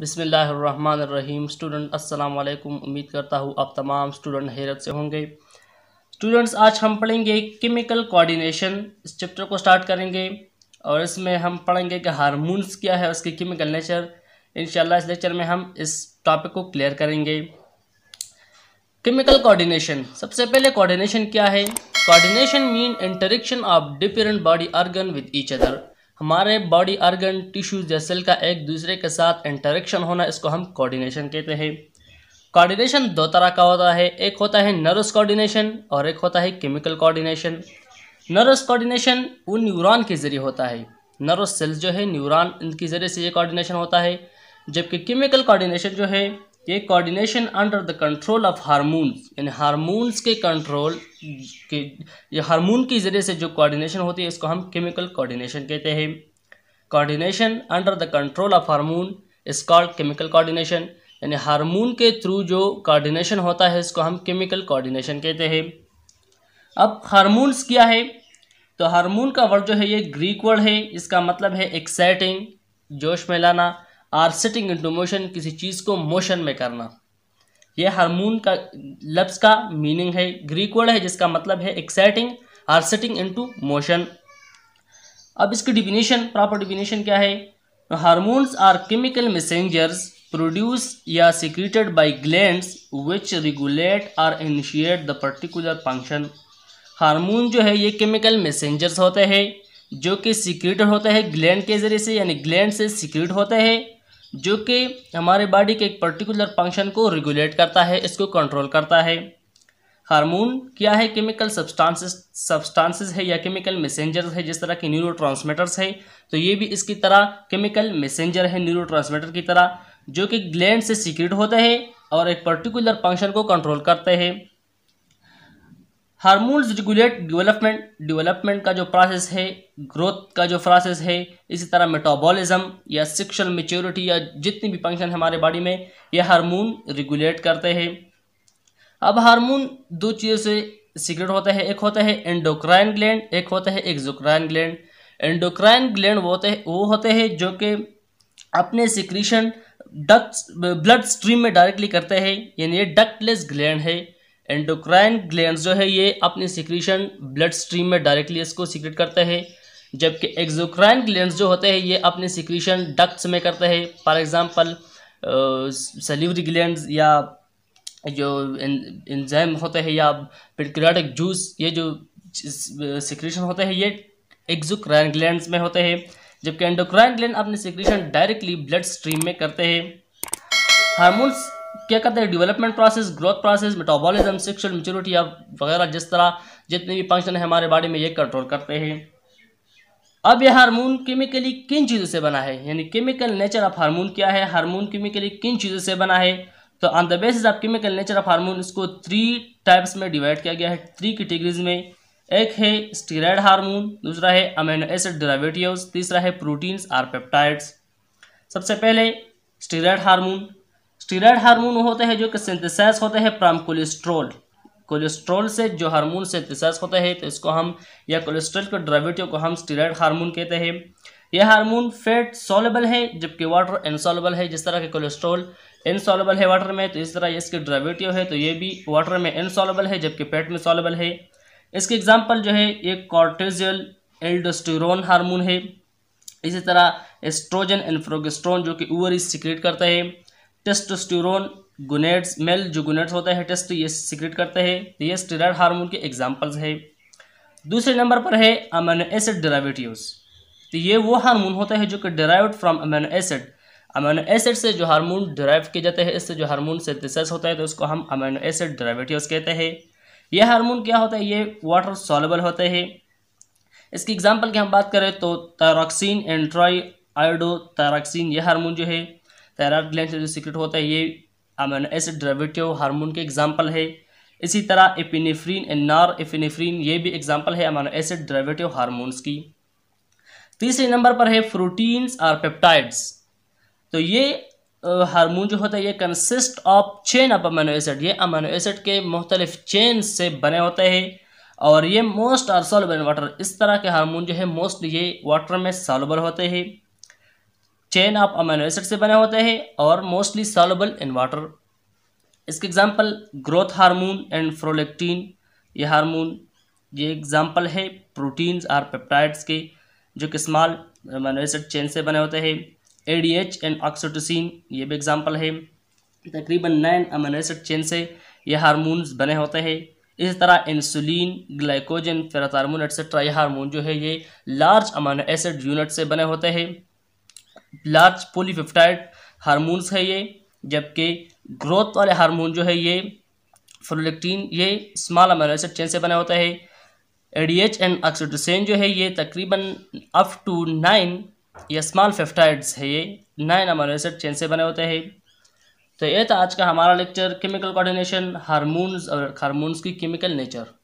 बिसमीम स्टूडेंट अस्सलाम वालेकुम उम्मीद करता हूँ आप तमाम स्टूडेंट हैरत से होंगे स्टूडेंट्स आज हम पढ़ेंगे केमिकल कोऑर्डिनेशन इस चैप्टर को स्टार्ट करेंगे और इसमें हम पढ़ेंगे कि हारमोन्स क्या है उसके केमिकल नेचर इन इस लेक्चर में हम इस टॉपिक को क्लियर करेंगे केमिकल कोऑर्डिनेशन सबसे पहले कोऑर्डिनेशन क्या है coordination mean interaction of different body organ with each other हमारे बॉडी आर्गन टिश्यूज या सेल का एक दूसरे के साथ इंटरेक्शन होना इसको हम कोऑर्डिनेशन कहते हैं कोऑर्डिनेशन दो तरह का होता है एक होता है नर्वस कोऑर्डिनेशन और एक होता है केमिकल कोऑर्डिनेशन नर्वस कोऑर्डिनेशन उन न्यूरॉन के ज़रिए होता है नर्वस सेल्स जो है न्यूरॉन इनके ज़रिए से ये कोऑर्डिनेशन होता है जबकि केमिकल कोऑर्डिनेशन जो है ये coordination under the control of hormones यानी हारमोन्स के कंट्रोल के ये हारमोन के ज़रिए से जो कोऑर्डिनेशन होती है इसको हम केमिकल कोऑर्डिनेशन कहते हैं coordination under the control of hormone is called chemical coordination यानी हारमोन के थ्रू जो कोऑर्डिनेशन होता है इसको हम केमिकल कोऑर्डिनेशन कहते हैं अब हारमोन्स क्या है तो हारमोन का वर्ड जो है ये ग्रीक वर्ड है इसका मतलब है एक्साइटिंग जोश में लाना आर सेटिंग इंटू मोशन किसी चीज़ को मोशन में करना यह हार्मोन का लफ्स का मीनिंग है ग्रीक वर्ड है जिसका मतलब है exciting or setting into motion अब इसकी डिफिनेशन प्रॉपर डिफिनेशन क्या है hormones are chemical messengers produce या secreted by gland which regulate or initiate the particular function hormone जो है ये केमिकल मैसेंजर्स होते हैं जो कि सिक्रीट होते हैं ग्लैंड के जरिए से यानी ग्लैंड से सिक्रीट होते हैं जो कि हमारे बॉडी के एक पर्टिकुलर फंक्शन को रेगुलेट करता है इसको कंट्रोल करता है हार्मोन क्या है केमिकल सब्सटेंसेस सब्सटेंसेस है या केमिकल मैसेंजर्स है जिस तरह के न्यूरो ट्रांसमीटर्स है तो ये भी इसकी तरह केमिकल मैसेंजर है न्यूरो ट्रांसमीटर की तरह जो कि ग्लैंड से सीक्रेट होते हैं और एक पर्टिकुलर फंक्शन को कंट्रोल करते हैं हारमोन रेगुलेट डिवेलपमेंट डिवेलपमेंट का जो प्रोसेस है ग्रोथ का जो प्रोसेस है इसी तरह मेटाबॉलिज्म या सेक्शुअल मेच्योरिटी या जितनी भी फंक्शन हमारे बॉडी में यह हारमोन रेगुलेट करते हैं अब हारमोन दो चीज़ों से सीक्रेट होता है एक होता है एंडोक्राइन ग्लैंड एक होता है एक्जोक्राइन ग्लैंड एंडोक्राइन ग्लैंड वो होते वो होते हैं जो कि अपने सिक्रीशन डक्ट ब्लड स्ट्रीम में डायरेक्टली करते हैं यानी ये डक्टलेस ग्लैंड है एंडोक्राइन ग्लैंड जो है ये अपनी सिक्रीशन ब्लड स्ट्रीम में डायरेक्टली इसको सिक्रेट करता है जबकि एक्जोक्राइन ग्लैंड जो होते हैं ये अपने सिक्रीशन डक्ट्स में करते हैं फॉर एग्ज़ाम्पल सलीवरी ग्लैंड या जो इंजाइम होते हैं या पेडक्रियाटिक जूस ये जो सिक्रीशन होते हैं ये एक्जोक्राइन ग्लैंड में होते हैं जबकि एंडोक्राइन ग्लैंड अपने सिक्रीशन डायरेक्टली ब्लड स्ट्रीम में करते हैं हार्मोन्स क्या करते हैं development process growth process metabolism sexual maturity या वगैरह जिस तरह जितने भी फंक्शन है हमारे बॉडी में ये कंट्रोल करते हैं अब यह हार्मोन केमिकली किन चीज़ों से बना है यानी केमिकल नेचर ऑफ हार्मोन क्या है हार्मोन केमिकली किन चीज़ों से बना है तो on the basis of chemical nature of hormone इसको थ्री टाइप्स में डिवाइड किया गया है थ्री कैटेगरीज में एक है स्टीराइड हार्मोन दूसरा है अमीनो एसिड डेरिवेटिव्स तीसरा है प्रोटीन्स और पेप्टाइड्स सबसे पहले स्टीराइड हार्मोन स्टीरॉयड हार्मोन होते हैं जो कि सिंथेसाइज होते हैं फ्रॉम कोलेस्ट्रोल कोलेस्ट्रोल से जो हार्मोन सिंथेसाइज होते हैं तो इसको हम या कोलेस्ट्रोल के ड्राइविटियों को हम स्टीरॉयड हार्मोन कहते हैं यह हार्मोन फैट सोलेबल है जबकि वाटर इनसॉलेबल है जिस तरह के कोलेस्ट्रोल इनसॉलेबल है वाटर में तो इस तरह इसके ड्राइविटियो है तो ये भी वाटर में इनसॉलेबल है जबकि फैट में सॉलेबल है इसके एग्जाम्पल जो है एक कॉर्टेजल एल्डोस्टिरोन हार्मोन है इसी तरह एस्ट्रोजन एंड फ्रोगेस्ट्रोन जो कि ओवरी सिक्रेट करता है टेस्टोस्टेरोन गुनेट्स मेल जो गुनेट्स होता है टेस्ट ये सिक्रेट करते हैं तो ये स्टेरॉयड हार्मोन के एग्जाम्पल्स है दूसरे नंबर पर है अमेनो एसिड डेरावेटिव्स तो ये वो हार्मोन होता है जो कि derived from amino acid amino acid से जो हार्मोन डेराइव किए जाते हैं इससे जो हार्मोन सिंथेसिस होता है तो उसको हम अमेनो एसिड डेरावेटिव्स कहते हैं ये हार्मोन क्या होता है ये वाटर सॉलेबल होते हैं इसकी एग्जाम्पल की हम बात करें तो तारॉक्सिन एंट्राई आयोडो तारॉक्सिन ये हार्मोन जो है थायराइड ग्लैंड से जो सीक्रेट होता है ये अमीनो एसिड ड्रेविटिव हार्मोन के एग्जाम्पल है इसी तरह एपिनेफ्रीन एंड नार एपिनेफ्रीन ये भी एग्जाम्पल है अमीनो एसिड ड्रेविटिव हार्मोन्स की तीसरे नंबर पर है प्रोटीन्स और पेप्टाइड्स तो ये हार्मोन जो होता है ये consist of chain of amino acid ये अमीनो एसिड के मुख्तलिफ चेन से बने होते हैं और ये most are soluble in water इस तरह के हारमोन जो है मोस्ट ये वाटर में सॉलबल होते हैं चेन ऑफ अमीनो एसिड से बने होते हैं और मोस्टली सॉलेबल इन वाटर इसके example growth hormone and prolactin ये हार्मोन ये एग्जांपल है प्रोटीन्स और पेप्टाइड्स के जो कि स्मॉल अमीनो एसिड चेन से बने होते हैं एडीएच एंड ऑक्सीटोसिन ये भी एग्जांपल है तकरीबन नाइन अमीनो एसिड चेन से ये हार्मोन्स बने होते हैं इसी तरह इंसुलिन ग्लाइकोजन फेरा हारमोन एट्सेट्रा ये हारमोन जो है ये लार्ज अमीनो एसिड यूनिट से बने होते हैं लार्ज पोलीपेप्टाइड हारमोन्स है ये जबकि ग्रोथ वाले हारमोन जो है ये फ्रोलेक्टीन ये स्मॉल अमीनो एसिड चेन से बना होता है एडीएच एंड ऑक्सीटोसिन जो है ये तकरीबन अप टू नाइन या स्मॉल पेप्टाइड्स है ये नाइन अमीनो एसिड चेन से बने होते हैं तो ये था आज का हमारा लेक्चर केमिकल कोऑर्डिनेशन हारमोन्स और हारमोन्स की केमिकल नेचर